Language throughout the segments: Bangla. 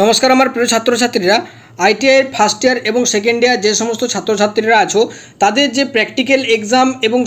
নমস্কার আমার প্রিয় ছাত্রছাত্রীরা আইটিআইয়ের ফার্স্ট ইয়ার এবং সেকেন্ড ইয়ার যে সমস্ত ছাত্রছাত্রীরা আছো তাদের যে প্র্যাকটিক্যাল এক্সাম এবং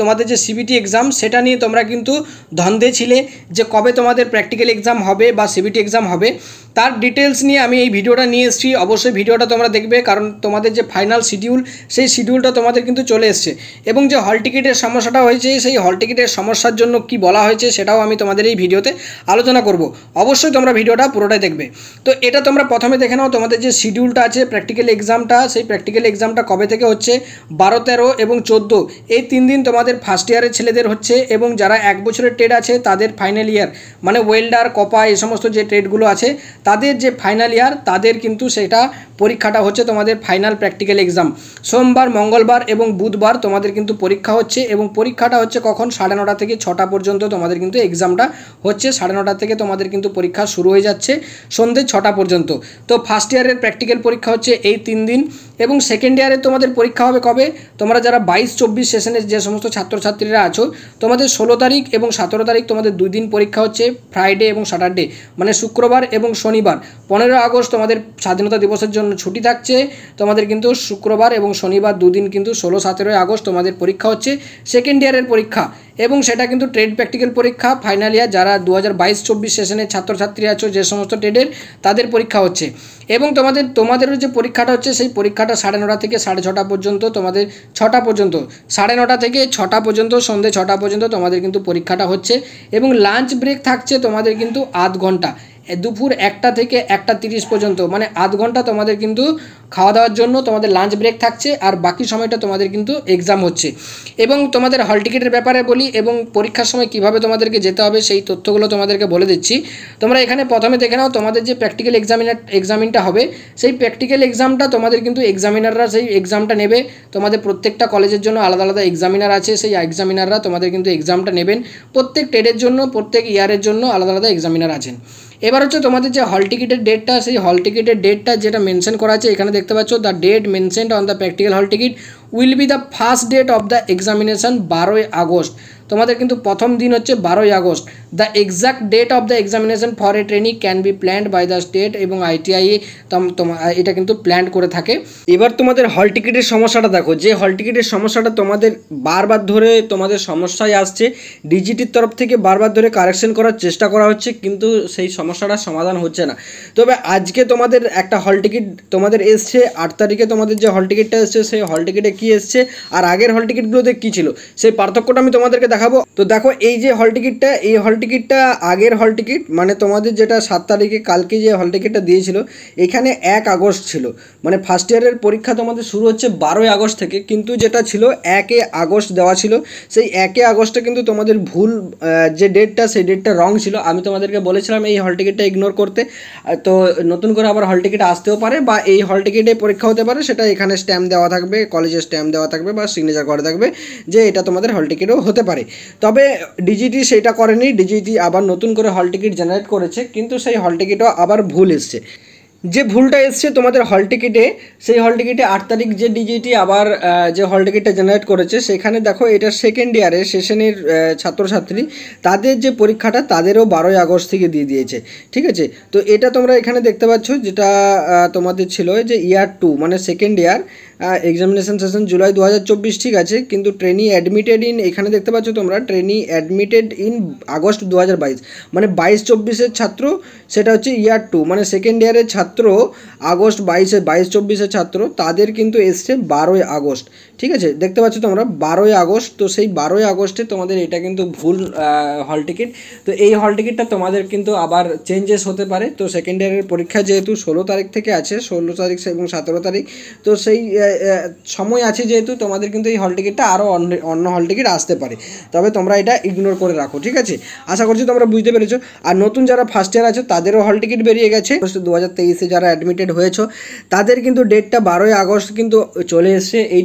তোমাদের যে সিবিটি এক্সাম সেটা নিয়ে তোমরা কিন্তু ধন্দে ছিলে যে কবে তোমাদের প্র্যাকটিক্যাল এক্সাম হবে বা সিবিটি এক্সাম হবে তার ডিটেলস নিয়ে আমি এই ভিডিওটা নিয়ে এসেছি অবশ্যই ভিডিওটা তোমরা দেখবে কারণ তোমাদের যে ফাইনাল শিডিউল সেই শিডিউলটা তোমাদের কিন্তু চলে এসছে এবং যে হল টিকিটের সমস্যাটা হয়েছে সেই হল টিকিটের সমস্যার জন্য কি বলা হয়েছে সেটাও আমি তোমাদের এই ভিডিওতে আলোচনা করব অবশ্যই তোমরা ভিডিওটা পুরোটাই দেখবে তো এটা তোমরা প্রথমে দেখে নাও তোমাদের যে শিডিউলটা আছে প্র্যাকটিক্যাল এক্সামটা সেই প্র্যাকটিক্যাল এক্সামটা কবে থেকে হচ্ছে বারো তেরো এবং চোদ্দো এই তিন দিন তোমাদের ফার্স্ট ইয়ারের ছেলেদের হচ্ছে এবং যারা এক বছরের ট্রেড আছে তাদের ফাইনাল ইয়ার মানে ওয়েল্ডার কপা এই সমস্ত যে ট্রেডগুলো আছে তাদের যে ফাইনাল ইয়ার তাদের কিন্তু সেটা পরীক্ষাটা হচ্ছে তোমাদের ফাইনাল প্র্যাকটিক্যাল এক্সাম সোমবার মঙ্গলবার এবং বুধবার তোমাদের কিন্তু পরীক্ষা হচ্ছে এবং পরীক্ষাটা হচ্ছে কখন সাড়ে নটা থেকে ছটা পর্যন্ত তোমাদের কিন্তু এক্সামটা হচ্ছে সাড়ে নটা থেকে তোমাদের কিন্তু পরীক্ষা শুরু হয়ে যাচ্ছে সন্ধে ছটা পর্যন্ত তো ফার্স্ট ইয়ারের প্র্যাকটিক্যাল পরীক্ষা হচ্ছে এই তিন দিন এবং সেকেন্ড ইয়ারে তোমাদের পরীক্ষা হবে কবে তোমরা যারা বাইশ চব্বিশ সেশনের যে সমস্ত ছাত্রছাত্রীরা আছো তোমাদের ষোলো তারিখ এবং সতেরো তারিখ তোমাদের দুই দিন পরীক্ষা হচ্ছে ফ্রাইডে এবং স্যাটারডে মানে শুক্রবার এবং শনিবার পনেরো আগস্ট তোমাদের স্বাধীনতা দিবসের জন্য ছুটি থাকছে তোমাদের কিন্তু শুক্রবার এবং শনিবার দুদিন কিন্তু ষোলো সতেরোই আগস্ট তোমাদের পরীক্ষা হচ্ছে সেকেন্ড ইয়ারের পরীক্ষা এবং সেটা কিন্তু ট্রেড প্র্যাকটিক্যাল পরীক্ষা ফাইনাল ইয়ার যারা দু হাজার বাইশ চব্বিশ সেশনের ছাত্রছাত্রী আছো যে সমস্ত ট্রেডের তাদের পরীক্ষা হচ্ছে এবং তোমাদের তোমাদেরও যে পরীক্ষাটা হচ্ছে সেই পরীক্ষাটা নটা সাড়ে নটা থেকে সাড়ে ছটা পর্যন্ত তোমাদের ছটা পর্যন্ত সাড়ে নটা থেকে ছটা পর্যন্ত সন্ধে ছটা পর্যন্ত তোমাদের কিন্তু পরীক্ষাটা হচ্ছে এবং লাঞ্চ ব্রেক থাকছে তোমাদের কিন্তু আধ ঘন্টা দুপুর একটা থেকে একটা তিরিশ পর্যন্ত মানে আধ ঘন্টা তোমাদের কিন্তু খাওয়া দাওয়ার জন্য তোমাদের লাঞ্চ ব্রেক থাকছে আর বাকি সময়টা তোমাদের কিন্তু এক্সাম হচ্ছে এবং তোমাদের হল টিকিটের ব্যাপারে বলি এবং পরীক্ষার সময় কিভাবে তোমাদেরকে যেতে হবে সেই তথ্যগুলো তোমাদেরকে বলে দিচ্ছি তোমরা এখানে প্রথমে দেখে নাও তোমাদের যে প্র্যাকটিক্যাল এক্সামিনার এক্সামিনটা হবে সেই প্র্যাকটিক্যাল এক্সামটা তোমাদের কিন্তু এক্সামিনাররা সেই এক্সামটা নেবে তোমাদের প্রত্যেকটা কলেজের জন্য আলাদা আলাদা এক্সামিনার আছে সেই এক্সামিনাররা তোমাদের কিন্তু এক্সামটা নেবেন প্রত্যেক টেডের জন্য প্রত্যেক ইয়ারের জন্য আলাদা আলাদা এক্সামিনার আছেন এবার হচ্ছে তোমাদের যে হল টিকিটের ডেটটা সেই হল টিকিটের ডেটটা যেটা মেনশন করা আছে এখানে দেখতে পাচ্ছ the date mention on the practical hall ticket will be the first date of the examination বারোই আগস্ট তোমাদের কিন্তু প্রথম দিন হচ্ছে বারোই August the exact date of the examination for a training can be planned by the state এবং আইটিআই e এটা কিন্তু প্ল্যান করে থাকে এবার তোমাদের হল টিকিটের সমস্যাটা দেখো যে হল টিকিটের সমস্যাটা তোমাদের বারবার ধরে তোমাদের সমস্যায় আসছে ডিজিটির তরফ থেকে বারবার ধরে কারেকশন করার চেষ্টা করা হচ্ছে কিন্তু সেই সমস্যাটা সমাধান হচ্ছে না তবে আজকে তোমাদের একটা হল টিকিট তোমাদের এসছে আট তারিখে তোমাদের যে হল টিকিটটা এসছে সেই হল টিকিটে কী এসছে আর আগের হল টিকিটগুলোতে কী ছিল সেই পার্থক্যটা আমি তোমাদেরকে দেখাবো তো দেখো এই যে হল টিকিটটা এই হল টিকিটটা আগের হল টিকিট মানে তোমাদের যেটা সাত তারিখে কালকে যে হল টিকিটটা দিয়েছিল এখানে এক আগস্ট ছিল মানে ফার্স্ট ইয়ারের পরীক্ষা তোমাদের শুরু হচ্ছে বারোই আগস্ট থেকে কিন্তু যেটা ছিল একে আগস্ট দেওয়া ছিল সেই একে আগস্টে কিন্তু তোমাদের ভুল যে ডেটটা সেই ডেটটা রং ছিল আমি তোমাদেরকে বলেছিলাম এই হল টিকিটটা ইগনোর করতে তো নতুন করে আবার হল টিকিট আসতেও পারে বা এই হল টিকিটে পরীক্ষা হতে পারে সেটা এখানে স্ট্যাম্প দেওয়া থাকবে কলেজে স্ট্যাম্প দেওয়া থাকবে বা সিগনেচার করা থাকবে যে এটা তোমাদের হল টিকিটও হতে পারে তবে ডিজিটি সেটা করেনি ডিজিটি আবার নতুন করে হল টিকিট জেনারেট করেছে কিন্তু সেই হল টিকিটও আবার ভুল এসছে যে ভুলটা এসছে তোমাদের হল টিকিটে সেই হল টিকিটে আট তারিখ যে ডিজিটি আবার যে হল টিকিটটা জেনারেট করেছে সেখানে দেখো এটা সেকেন্ড ইয়ারে সেশনের ছাত্রছাত্রী তাদের যে পরীক্ষাটা তাদেরও বারোই আগস্ট থেকে দিয়ে দিয়েছে ঠিক আছে তো এটা তোমরা এখানে দেখতে পাচ্ছ যেটা তোমাদের ছিল যে ইয়ার টু মানে সেকেন্ড ইয়ার এক্সামিনেশান হ্যাঁ, সেশন জুলাই দু ঠিক আছে কিন্তু ট্রেনি অ্যাডমিটেড ইন এখানে দেখতে পাচ্ছ তোমরা ট্রেনি অ্যাডমিটেড ইন আগস্ট দু মানে বাইশ চব্বিশের ছাত্র সেটা হচ্ছে ইয়ার টু মানে সেকেন্ড ইয়ারের ছাত্র আগস্ট বাইশে বাইশ চব্বিশের ছাত্র তাদের কিন্তু এসছে বারোই আগস্ট ঠিক আছে দেখতে পাচ্ছ তোমরা বারোই আগস্ট তো সেই বারোই আগস্টে তোমাদের এটা কিন্তু ভুল হল টিকিট তো এই হল টিকিটটা তোমাদের কিন্তু আবার চেঞ্জেস হতে পারে তো সেকেন্ড ইয়ারের পরীক্ষা যেহেতু ষোলো তারিখ থেকে আছে ষোলো তারিখ এবং সতেরো তারিখ তো সেই সময় আছে যেহেতু তোমাদের কিন্তু এই হল টিকিটটা আরও অন্য হল টিকিট আসতে পারে তবে তোমরা এটা ইগনোর করে রাখো ঠিক আছে আশা করছি তোমরা বুঝতে পেরেছো আর নতুন যারা ফার্স্ট ইয়ার আছো তাদেরও হল টিকিট বেরিয়ে গেছে দু হাজার তেইশে যারা অ্যাডমিটেড হয়েছো তাদের কিন্তু ডেটটা বারোই আগস্ট কিন্তু চলে এসছে এই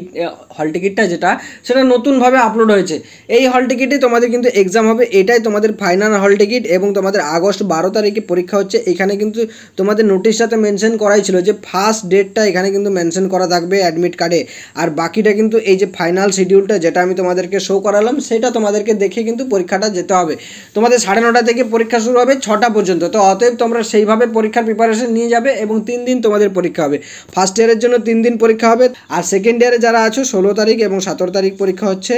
হল টিকিটটা যেটা সেটা নতুনভাবে আপলোড হয়েছে এই হল টিকিটে তোমাদের কিন্তু এক্সাম হবে এটাই তোমাদের ফাইনাল হল টিকিট এবং তোমাদের আগস্ট বারো তারিখে পরীক্ষা হচ্ছে এখানে কিন্তু তোমাদের নোটিশটাতে মেনশন করাই ছিল যে ফার্স্ট ডেটটা এখানে কিন্তু মেনশন করা থাকবে অ্যাডমিট কার্ডে আর বাকিটা কিন্তু এই যে ফাইনাল শিডিউলটা যেটা আমি তোমাদেরকে শো করালাম সেটা তোমাদেরকে দেখে কিন্তু পরীক্ষাটা যেতে হবে তোমাদের সাড়ে নটা থেকে পরীক্ষা শুরু হবে ছটা পর্যন্ত তো অতএব তোমরা সেইভাবে পরীক্ষার প্রিপারেশন নিয়ে যাবে এবং তিন দিন তোমাদের পরীক্ষা হবে ফার্স্ট ইয়ারের জন্য তিন দিন পরীক্ষা হবে আর সেকেন্ড ইয়ারে যারা আছো ষোলো তারিখ এবং সতেরো তারিখ পরীক্ষা হচ্ছে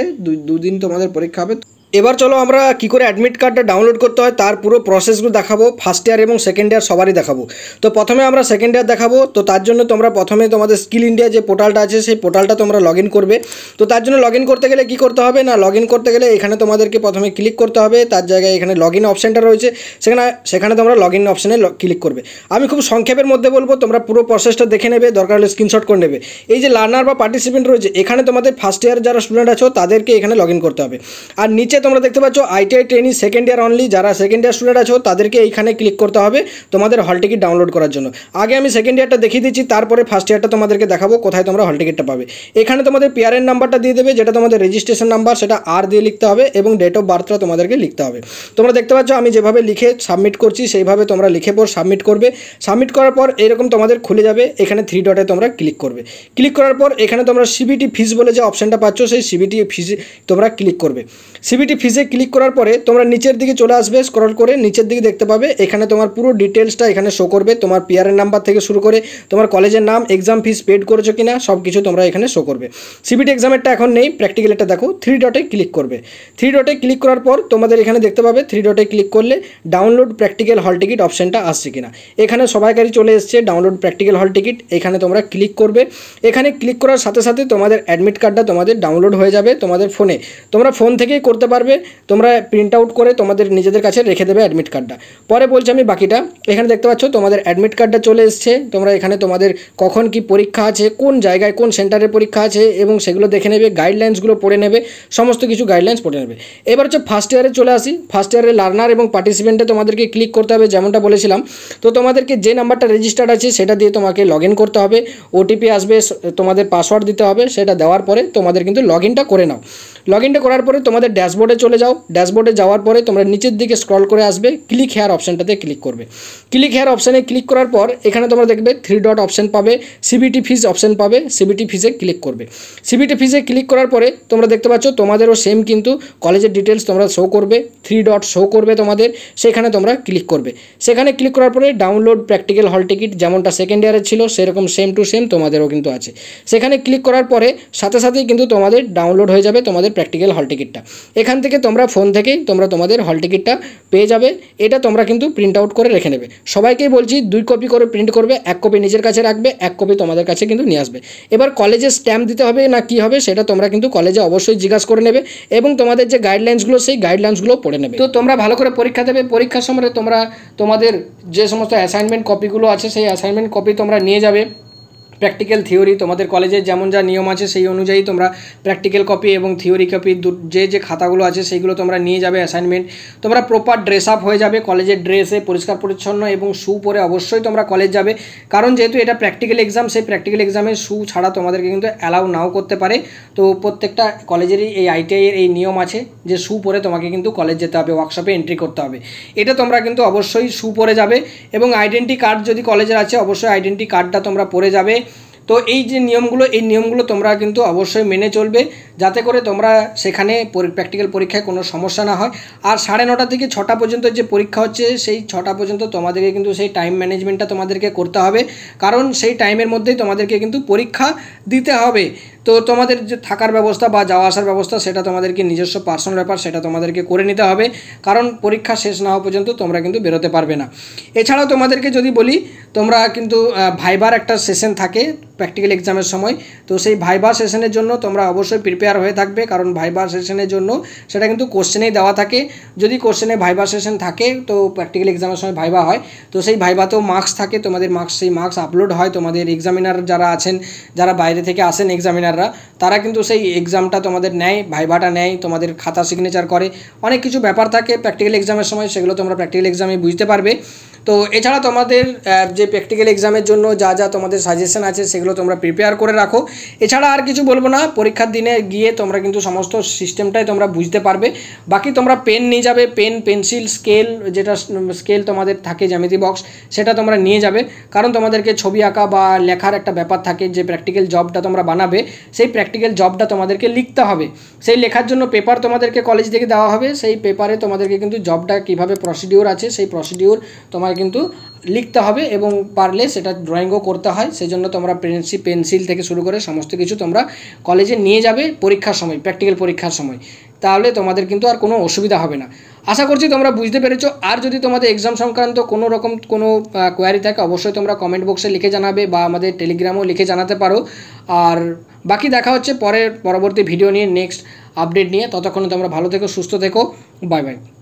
দুদিন তোমাদের পরীক্ষা হবে এবার চলো আমরা কি করে অ্যাডমিট কার্ডটা ডাউনলোড করতে হয় তার পুরো প্রসেসগুলো দেখাবো ফার্স্ট ইয়ার এবং সেকেন্ড ইয়ার সবারই দেখাবো তো প্রথমে আমরা সেকেন্ড ইয়ার দেখাবো তো তার জন্য তোমরা প্রথমে তোমাদের স্কিল ইন্ডিয়া যে পোর্টালটা আছে সেই পোর্টালটা তোমরা লগ করবে তো তার জন্য লগ করতে গেলে কি করতে হবে না লগ করতে গেলে এখানে তোমাদেরকে প্রথমে ক্লিক করতে হবে তার জায়গায় এখানে লগ ইন অপশানটা রয়েছে সেখানে সেখানে তোমরা লগ ইন অপশানে ক্লিক করবে আমি খুব সংক্ষেপের মধ্যে বলবো তোমরা পুরো প্রসেসটা দেখে নেবে দরকার হলে স্ক্রিনশট করে নেবে এই যে লার্নার বা পার্টিসিপেন্ট রয়েছে এখানে তোমাদের ফার্স্ট ইয়ার যারা স্টুডেন্ট আছো তাদেরকে এখানে লগ করতে হবে আর নিচে নিচে তোমরা দেখতে পাচ্ছ ITI training second year only যারা সেকেন্ড ইয়ার স্টুডেন্ট আছো তাদেরকে এইখানে ক্লিক করতে হবে তোমাদের হল টিকিট ডাউনলোড করার জন্য আগে আমি সেকেন্ড ইয়ারটা দেখিয়ে দিচ্ছি তারপরে ফার্স্ট ইয়ারটা তোমাদেরকে দেখাবো কোথায় তোমরা হল টিকিটটা পাবে এখানে তোমাদের পিআরএন নাম্বারটা দিয়ে দেবে যেটা তোমাদের রেজিস্ট্রেশন নাম্বার সেটা আর দিয়ে লিখতে হবে এবং ডেট অফ বার্থটা তোমাদেরকে লিখতে হবে তোমরা দেখতে পাচ্ছ আমি যেভাবে লিখে সাবমিট করছি সেইভাবে তোমরা লিখে পর সাবমিট করবে সাবমিট করার পর এরকম তোমাদের খুলে যাবে এখানে থ্রি ডটে তোমরা ক্লিক করবে ক্লিক করার পর এখানে তোমরা সিবিটি ফিস বলে যে অপশানটা পাচ্ছ সেই সিবিটি ফিস তোমরা ক্লিক করবে সিবিটি ফিজে ক্লিক করার পরে তোমরা নিচের দিকে চলে আসবে স্ক্রল করে নিচের দিকে দেখতে পাবে এখানে তোমার পুরো ডিটেলসটা এখানে শো করবে তোমার পিয়ারের নাম্বার থেকে শুরু করে তোমার কলেজের নাম এক্সাম ফিস পেড করেছো কিনা সব কিছু তোমরা এখানে শো করবে সিবিটি এক্সামেরটা এখন নেই প্র্যাকটিক্যালেরটা দেখো থ্রি ডটে ক্লিক করবে থ্রি ডটে ক্লিক করার পর তোমাদের এখানে দেখতে পাবে থ্রি ডটে ক্লিক করলে ডাউনলোড প্র্যাকটিক্যাল হল টিকিট অপশানটা আসছে কিনা এখানে সবাইকারই চলে এসছে ডাউনলোড প্র্যাকটিক্যাল হল টিকিট এখানে তোমরা ক্লিক করবে এখানে ক্লিক করার সাথে সাথে তোমাদের অ্যাডমিট কার্ডটা তোমাদের ডাউনলোড হয়ে যাবে তোমাদের ফোনে তোমরা ফোন থেকেই করতে পারবে তোমরা প্রিন্ট আউট করে তোমাদের নিজেদের কাছে রেখে দেবে অ্যাডমিট কার্ডটা পরে বলছি আমি বাকিটা এখানে দেখতে পাচ্ছ তোমাদের অ্যাডমিট কার্ডটা চলে এসছে তোমরা এখানে তোমাদের কখন কি পরীক্ষা আছে কোন জায়গায় কোন সেন্টারে পরীক্ষা আছে এবং সেগুলো দেখে নেবে গাইডলাইন্সগুলো পড়ে নেবে সমস্ত কিছু গাইডলাইন্স পড়ে নেবে এবার হচ্ছে ফার্স্ট ইয়ারে চলে আসি ফার্স্ট ইয়ারে লার্নার এবং পার্টিসিপেন্টে তোমাদেরকে ক্লিক করতে হবে যেমনটা বলেছিলাম তো তোমাদেরকে যে নাম্বারটা রেজিস্টার্ড আছে সেটা দিয়ে তোমাকে লগ করতে হবে ওটিপি আসবে তোমাদের পাসওয়ার্ড দিতে হবে সেটা দেওয়ার পরে তোমাদের কিন্তু লগ করে নাও লগ ইনটা করার পরে তোমাদের ড্যাশবোর্ডে চলে যাও ড্যাশবোর্ডে যাওয়ার পরে তোমরা নিচের দিকে স্ক্রল করে আসবে ক্লিক হেয়ার অপশানটাতে ক্লিক করবে ক্লিক হেয়ার অপশানে ক্লিক করার পর এখানে তোমরা দেখবে থ্রি ডট অপশান পাবে সিবিটি ফিজ অপশান পাবে সিবিটি ফিজে ক্লিক করবে সিবিটি ফিজে ক্লিক করার পরে তোমরা দেখতে পাচ্ছ তোমাদেরও সেম কিন্তু কলেজের ডিটেলস তোমরা শো করবে থ্রি ডট শো করবে তোমাদের সেখানে তোমরা ক্লিক করবে সেখানে ক্লিক করার পরে ডাউনলোড প্র্যাকটিক্যাল হল টিকিট যেমনটা সেকেন্ড ইয়ারে ছিল সেরকম সেম টু সেম তোমাদেরও কিন্তু আছে সেখানে ক্লিক করার পরে সাথে সাথেই কিন্তু তোমাদের ডাউনলোড হয়ে যাবে তোমাদের প্র্যাকটিক্যাল হল টিকিটটা এখান থেকে তোমরা ফোন থেকেই তোমরা তোমাদের হল টিকিটটা পেয়ে যাবে এটা তোমরা কিন্তু প্রিন্ট আউট করে রেখে নেবে সবাইকেই বলছি দুই কপি করে প্রিন্ট করবে এক কপি নিজের কাছে রাখবে এক কপি তোমাদের কাছে কিন্তু নিয়ে আসবে এবার কলেজে স্ট্যাম্প দিতে হবে না কি হবে সেটা তোমরা কিন্তু কলেজে অবশ্যই জিজ্ঞাসা করে নেবে এবং তোমাদের যে গাইডলাইন্সগুলো সেই গাইডলাইন্সগুলো পড়ে নেবে তো তোমরা ভালো করে পরীক্ষা দেবে পরীক্ষার সময় তোমরা তোমাদের যে সমস্ত অ্যাসাইনমেন্ট কপিগুলো আছে সেই অ্যাসাইনমেন্ট কপি তোমরা নিয়ে যাবে প্র্যাকটিক্যাল থিওরি তোমাদের কলেজে যেমন যা নিয়ম আছে সেই অনুযায়ী তোমরা প্র্যাকটিক্যাল কপি এবং থিওরি কপি যে যে খাতাগুলো আছে সেইগুলো তোমরা নিয়ে যাবে অ্যাসাইনমেন্ট তোমরা প্রপার ড্রেস আপ হয়ে যাবে কলেজের ড্রেসে পরিষ্কার পরিচ্ছন্ন এবং শ্যু পরে অবশ্যই তোমরা কলেজ যাবে কারণ যেহেতু এটা প্র্যাকটিক্যাল এক্সাম সেই প্র্যাকটিক্যাল এক্সামে শু ছাড়া তোমাদেরকে কিন্তু অ্যালাউ নাও করতে পারে তো প্রত্যেকটা কলেজেরই এই আইটিআইয়ের এই নিয়ম আছে যে শ্যু পরে তোমাকে কিন্তু কলেজ যেতে হবে ওয়ার্কশপে এন্ট্রি করতে হবে এটা তোমরা কিন্তু অবশ্যই শ্যু পরে যাবে এবং আইডেন্টি কার্ড যদি কলেজের আছে অবশ্যই আইডেন্টি কার্ডটা তোমরা পরে যাবে তো এই যে নিয়মগুলো এই নিয়মগুলো তোমরা কিন্তু অবশ্যই মেনে চলবে যাতে করে তোমরা সেখানে প্র্যাকটিক্যাল পরীক্ষায় কোনো সমস্যা না হয় আর সাড়ে নটা থেকে ছটা পর্যন্ত যে পরীক্ষা হচ্ছে সেই ছটা পর্যন্ত তোমাদেরকে কিন্তু সেই টাইম ম্যানেজমেন্টটা তোমাদেরকে করতে হবে কারণ সেই টাইমের মধ্যেই তোমাদেরকে কিন্তু পরীক্ষা দিতে হবে তো তোমাদের যে থাকার ব্যবস্থা বা যাওয়া আসার ব্যবস্থা সেটা তোমাদেরকে নিজস্ব পার্সোনাল ব্যাপার সেটা তোমাদেরকে করে নিতে হবে কারণ পরীক্ষা শেষ না হওয়া পর্যন্ত তোমরা কিন্তু বেরোতে পারবে না এছাড়াও তোমাদেরকে যদি বলি তোমরা কিন্তু ভাইবার একটা সেশন থাকে প্র্যাকটিক্যাল এক্সামের সময় তো সেই ভাইবার সেশনের জন্য তোমরা অবশ্যই প্রিপেয়ার হয়ে থাকবে কারণ ভাইবার সেশনের জন্য সেটা কিন্তু কোশ্চেনেই দেওয়া থাকে যদি কোশ্চেনে ভাইবার সেশন থাকে তো প্র্যাকটিক্যাল এক্সামের সময় ভাইবা হয় তো সেই ভাইবাতেও মার্কস থাকে তোমাদের মার্কস সেই মার্কস আপলোড হয় তোমাদের এক্সামিনার যারা আছেন যারা বাইরে থেকে আসেন এক্সামিনার টিচাররা তারা কিন্তু সেই এক্সামটা তোমাদের নেয় ভাইভাটা নেয় তোমাদের খাতা সিগনেচার করে অনেক কিছু ব্যাপার থাকে প্র্যাকটিক্যাল এক্সামের সময় সেগুলো তোমরা প্র্যাকটিক্যাল এক্সামে বুঝতে পারবে তো এছাড়া তোমাদের যে প্র্যাকটিক্যাল এক্সামের জন্য যা যা তোমাদের সাজেশন আছে সেগুলো তোমরা প্রিপেয়ার করে রাখো এছাড়া আর কিছু বলবো না পরীক্ষার দিনে গিয়ে তোমরা কিন্তু সমস্ত সিস্টেমটাই তোমরা বুঝতে পারবে বাকি তোমরা পেন নিয়ে যাবে পেন পেন্সিল স্কেল যেটা স্কেল তোমাদের থাকে জ্যামিতি বক্স সেটা তোমরা নিয়ে যাবে কারণ তোমাদেরকে ছবি আঁকা বা লেখার একটা ব্যাপার থাকে যে প্র্যাকটিক্যাল জবটা তোমরা বানাবে সেই প্র্যাকটিক্যাল জবটা তোমাদেরকে লিখতে হবে সেই লেখার জন্য পেপার তোমাদেরকে কলেজ থেকে দেওয়া হবে সেই পেপারে তোমাদেরকে কিন্তু জবটা কীভাবে প্রসিডিওর আছে সেই প্রসিডিওর তোমার কিন্তু লিখতে হবে এবং পারলে সেটা ড্রয়িংও করতে হয় সেজন্য তোমরা পেন্সিল পেন্সিল থেকে শুরু করে সমস্ত কিছু তোমরা কলেজে নিয়ে যাবে পরীক্ষার সময় প্র্যাকটিক্যাল পরীক্ষার সময় তাহলে তোমাদের কিন্তু আর কোনো অসুবিধা হবে না আশা করছি তোমরা বুঝতে পেরেছো আর যদি তোমাদের এক্সাম সংক্রান্ত কোনো রকম কোনো কোয়ারি থাকে অবশ্যই তোমরা কমেন্ট বক্সে লিখে জানাবে বা আমাদের টেলিগ্রামও লিখে জানাতে পারো আর বাকি দেখা হচ্ছে পরের পরবর্তী ভিডিও নিয়ে নেক্সট আপডেট নিয়ে ততক্ষণে তোমরা ভালো থেকো সুস্থ থেকো বাই বাই